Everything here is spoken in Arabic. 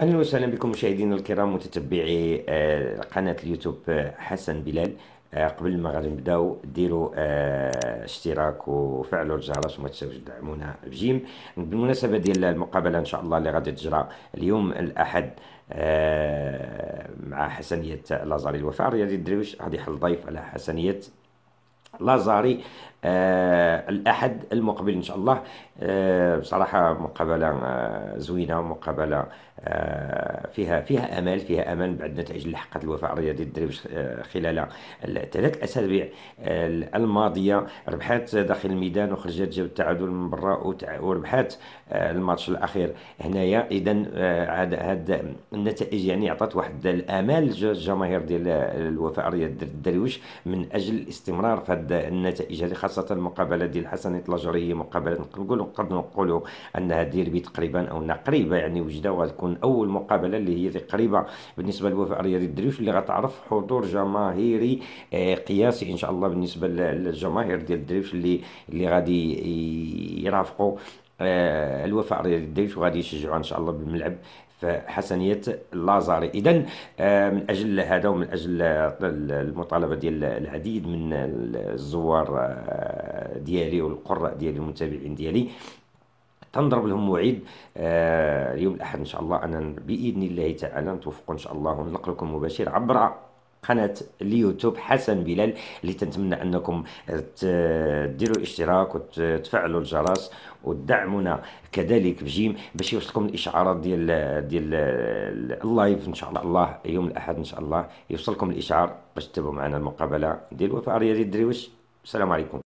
اهلا وسهلا بكم مشاهدينا الكرام متتبعي آه، قناه اليوتيوب آه، حسن بلال آه، قبل ما غادي نبداو ديروا اشتراك وفعلوا الجرس وما تنساوش تدعمونا بجيم بالمناسبه ديال المقابله ان شاء الله اللي غادي تجرى اليوم الاحد مع حسنيه لازاري الوفاء رياضي الدرويش غادي يحل ضيف على حسنيه لازاري آه، الاحد المقبل ان شاء الله آه، بصراحه مقابله آه، زوينه مقابله فيها فيها امل فيها امل بعد نتائج اللي حققت الوفاء الرياضي الدريب خلال الثلاث اسابيع الماضيه ربحات داخل الميدان وخرجت جاب التعادل من برا وربحات الماتش الاخير هنايا اذا هاد النتائج يعني عطات واحد الامال للجماهير ديال الوفاء الرياضي الدرويش من اجل الاستمرار في هاد النتائج هذه خاصه خاصه المقابله ديال حسن هي مقابله نقول قد نقولوا انها ديربي تقريبا او انها قريبه يعني وجده وغتكون اول مقابله اللي هي قريبه بالنسبه للوفاء رياضي الدرويش اللي غتعرف حضور جماهيري آه، قياسي ان شاء الله بالنسبه للجماهير ديال الدرويش اللي اللي غادي يرافقوا آه، الوفاء رياض الديش وغادي يشجعوها ان شاء الله بالملعب في حسنيه اللازاري اذا آه، من اجل هذا ومن اجل المطالبه ديال العديد من الزوار آه، ديالي والقراء ديالي المتابعين ديالي تنضرب لهم موعد اليوم الاحد ان شاء الله انا باذن الله تعالى نتوفقوا ان شاء الله وننقل لكم مباشر عبر قناة اليوتيوب حسن بلال اللي تنتمنى أنكم تديروا الاشتراك وتفعلوا الجرس وتدعمونا كذلك بجيم باش يوصلكم الاشعارات ديال ديال اللايف ان شاء الله يوم الاحد ان شاء الله يوصلكم الاشعار باش تتابعوا معنا المقابله ديال وفاء رياضي الدريوش السلام عليكم